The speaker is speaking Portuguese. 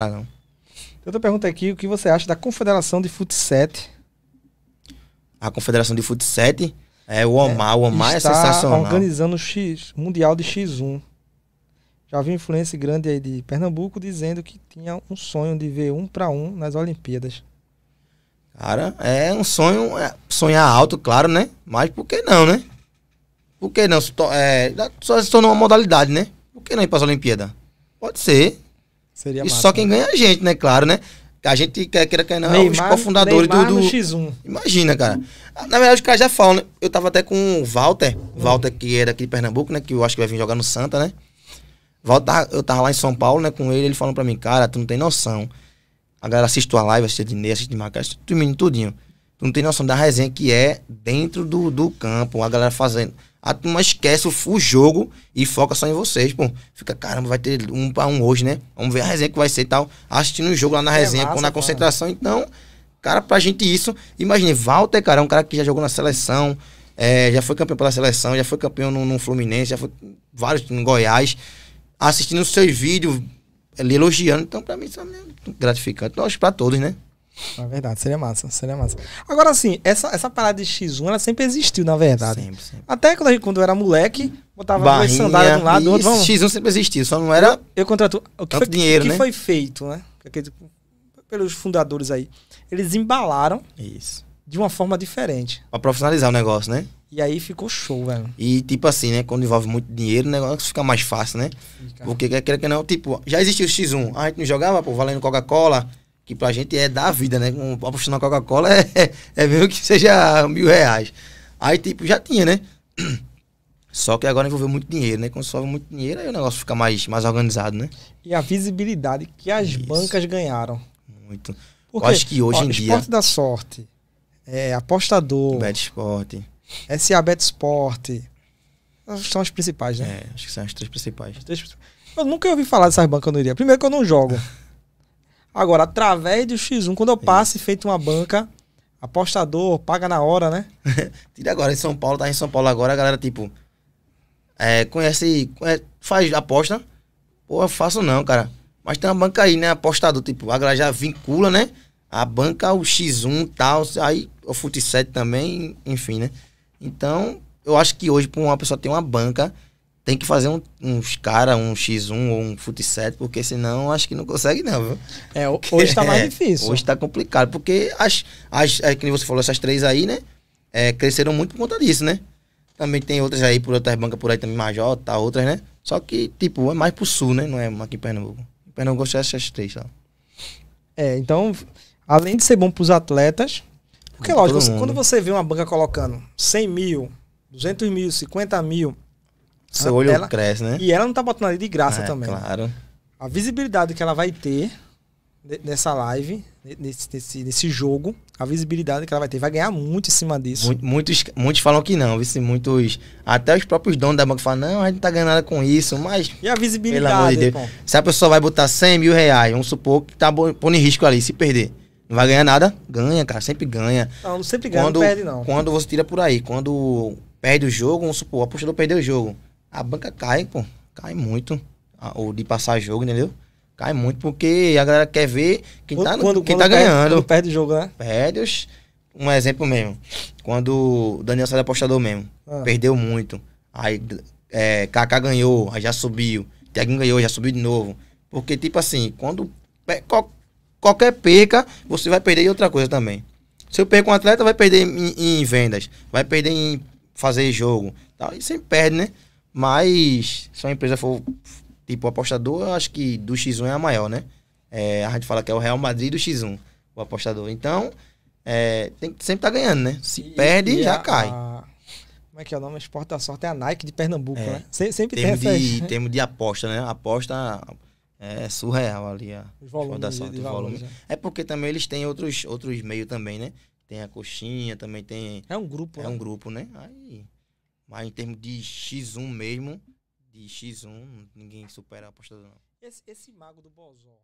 Ah, não. outra pergunta aqui, o que você acha da Confederação de Futsal? A Confederação de Futsal é o Omar, é, o Omar é sensacional. organizando o X, Mundial de X1. Já vi influência grande aí de Pernambuco dizendo que tinha um sonho de ver um para um nas Olimpíadas. Cara, é um sonho, é sonhar alto, claro, né? Mas por que não, né? Por que não? É, só se tornou uma modalidade, né? Por que não ir para as Olimpíadas? Pode ser. Seria e massa, só quem né? ganha é a gente, né? Claro, né? A gente quer queira que não, é Neymar, os cofundadores do, do... X1. Imagina, cara. Na verdade, os caras já falam, né? Eu tava até com o Walter, hum. Walter que era aqui de Pernambuco, né? Que eu acho que vai vir jogar no Santa, né? Walter, eu tava lá em São Paulo, né, com ele, ele falou pra mim, cara, tu não tem noção. A galera assiste tua live, assiste Dinei, assiste Macaé, assiste tudo menino tudinho. Tu não tem noção da resenha que é dentro do, do campo, a galera fazendo a turma esquece o, jogo e foca só em vocês, pô. Fica, caramba, vai ter um para um hoje, né? Vamos ver a resenha que vai ser e tal. Assistindo o jogo lá na é resenha, massa, na cara. concentração. Então, cara, pra gente isso. Imagine, Walter, cara, é um cara que já jogou na seleção, é, já foi campeão pela seleção, já foi campeão no, no Fluminense, já foi vários no Goiás, assistindo os seus vídeos, ele elogiando. Então, pra mim, isso é gratificante. acho pra todos, né? É verdade, seria massa, seria massa. Agora, assim, essa, essa parada de X1, ela sempre existiu, na verdade. Sempre, sempre. Até quando, quando eu era moleque, botava Barrinha, duas sandálias de um lado, do outro. Vamos... X1 sempre existiu, só não era. Eu, eu contrato. O que, foi, dinheiro, o que né? foi feito, né? Tipo, pelos fundadores aí. Eles embalaram. Isso. De uma forma diferente. Pra profissionalizar o negócio, né? E aí ficou show, velho. E tipo assim, né? Quando envolve muito dinheiro, o negócio fica mais fácil, né? Fica. Porque quer que não, tipo, já existia o X1, a gente não jogava, pô, valendo Coca-Cola, que pra gente é da vida, né? Um apostar na Coca-Cola é, é, é, mesmo que seja mil reais. Aí, tipo, já tinha, né? Só que agora envolveu muito dinheiro, né? Quando sobe muito dinheiro, aí o negócio fica mais, mais organizado, né? E a visibilidade que as Isso. bancas ganharam. Muito. Porque, Eu acho que hoje ó, em esporte dia. Esporte da sorte. É, apostador. Bet Sport. SA Bet Sport. São as principais, né? É, acho que são as três principais. Eu nunca ouvi falar dessas bancas no dia. Primeiro que eu não jogo. Agora, através do X1, quando eu passo e feito uma banca, apostador, paga na hora, né? Tira agora, em São Paulo, tá em São Paulo agora, a galera, tipo, é, conhece, conhece, faz aposta. Pô, eu faço não, cara. Mas tem uma banca aí, né? Apostador, tipo, a galera já vincula, né? A banca, o X1 e tal, aí o Fute 7 também, enfim, né? Então, eu acho que hoje, para uma pessoa ter uma banca, tem que fazer um, uns cara, um X1 ou um fut porque senão acho que não consegue não, viu? É, hoje tá é, mais difícil. É, hoje tá complicado, porque as, as, as, é que você falou, essas três aí, né, é, cresceram muito por conta disso, né? Também tem outras aí, por outras bancas por aí também, Major, tá, outras, né? Só que, tipo, é mais pro sul, né? Não é aqui em Pernambuco. Em Pernambuco gosto essas três, tá? É, então, além de ser bom pros atletas, porque, lógico, você, quando você vê uma banca colocando 100 mil, 200 mil, 50 mil seu olho ela, cresce, né? E ela não tá botando ali de graça é, também. Claro. A visibilidade que ela vai ter nessa live, nesse, nesse, nesse, jogo, a visibilidade que ela vai ter, vai ganhar muito em cima disso. Muitos, muitos falam que não, muitos. Até os próprios donos da banca falam, não, a gente não tá ganhando nada com isso, mas. E a visibilidade? Pelo amor de Deus. Se a pessoa vai botar 100 mil reais, vamos supor que tá pondo em risco ali, se perder. Não vai ganhar nada? Ganha, cara, sempre ganha. Não, sempre ganha, quando, não perde não. Quando você tira por aí, quando perde o jogo, vamos supor, o apostador perdeu o jogo a banca cai, pô. Cai muito. Ou de passar jogo, entendeu? Cai muito porque a galera quer ver quem tá, quando, quem quando tá perde, ganhando. Quando perde o jogo, né? Perde. Os... Um exemplo mesmo. Quando o Daniel saiu apostador mesmo. Ah. Perdeu muito. Aí é, Kaká ganhou, aí já subiu. Tiaguinho ganhou, já subiu de novo. Porque, tipo assim, quando qualquer perca, você vai perder em outra coisa também. Se eu perco um atleta, vai perder em, em vendas, vai perder em fazer jogo. Tal, e sempre perde, né? Mas, se uma empresa for tipo apostador, eu acho que do X1 é a maior, né? É, a gente fala que é o Real Madrid do X1, o apostador. Então, é, tem, sempre tá ganhando, né? Se e, perde, e já a, cai. A, como é que é o nome? Esporte da Sorte é a Nike de Pernambuco, é, né? Se, sempre termo tem essas... De, de aposta, né? Aposta é surreal ali. A volumes, da sorte, de, de volume. Né? É porque também eles têm outros, outros meios também, né? Tem a coxinha, também tem... É um grupo, É né? um grupo, né? Aí... Mas em termos de X1 mesmo, de X1, ninguém supera o apostador, não. Esse, esse mago do Bozó,